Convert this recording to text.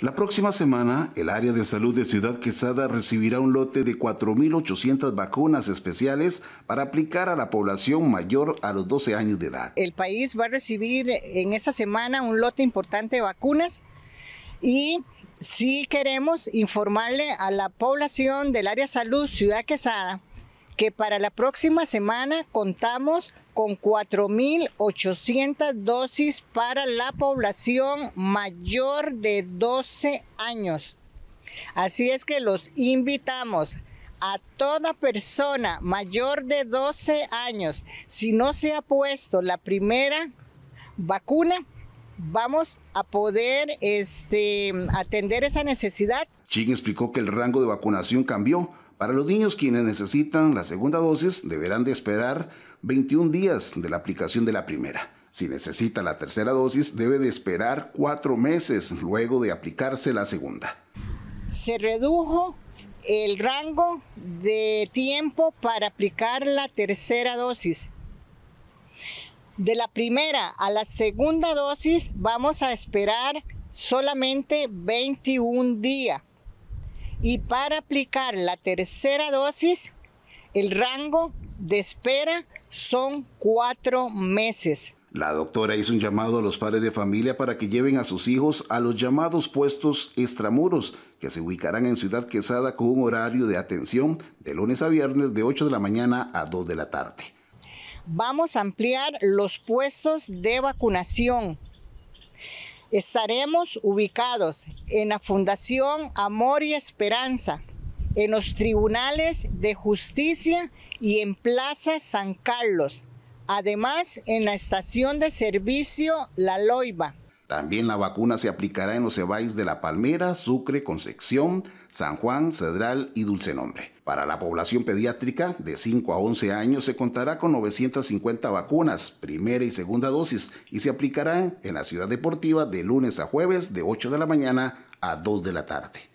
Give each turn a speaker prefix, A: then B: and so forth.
A: La próxima semana, el área de salud de Ciudad Quesada recibirá un lote de 4.800 vacunas especiales para aplicar a la población mayor a los 12 años de edad.
B: El país va a recibir eh, en esta semana un lote importante de vacunas y si queremos informarle a la población del área de salud Ciudad Quesada que para la próxima semana contamos con 4.800 dosis para la población mayor de 12 años. Así es que los invitamos a toda persona mayor de 12 años, si no se ha puesto la primera vacuna, vamos a poder este, atender esa necesidad.
A: Ching explicó que el rango de vacunación cambió para los niños quienes necesitan la segunda dosis deberán de esperar 21 días de la aplicación de la primera. Si necesita la tercera dosis debe de esperar cuatro meses luego de aplicarse la segunda.
B: Se redujo el rango de tiempo para aplicar la tercera dosis. De la primera a la segunda dosis vamos a esperar solamente 21 días y para aplicar la tercera dosis, el rango de espera son cuatro
A: meses. La doctora hizo un llamado a los padres de familia para que lleven a sus hijos a los llamados puestos extramuros, que se ubicarán en Ciudad Quesada con un horario de atención de lunes a viernes de 8 de la mañana a 2 de la tarde.
B: Vamos a ampliar los puestos de vacunación Estaremos ubicados en la Fundación Amor y Esperanza, en los tribunales de justicia y en Plaza San Carlos, además en la estación de servicio La Loiba.
A: También la vacuna se aplicará en los cebáis de La Palmera, Sucre, Concepción, San Juan, Cedral y Dulce Nombre. Para la población pediátrica de 5 a 11 años se contará con 950 vacunas, primera y segunda dosis, y se aplicarán en la ciudad deportiva de lunes a jueves de 8 de la mañana a 2 de la tarde.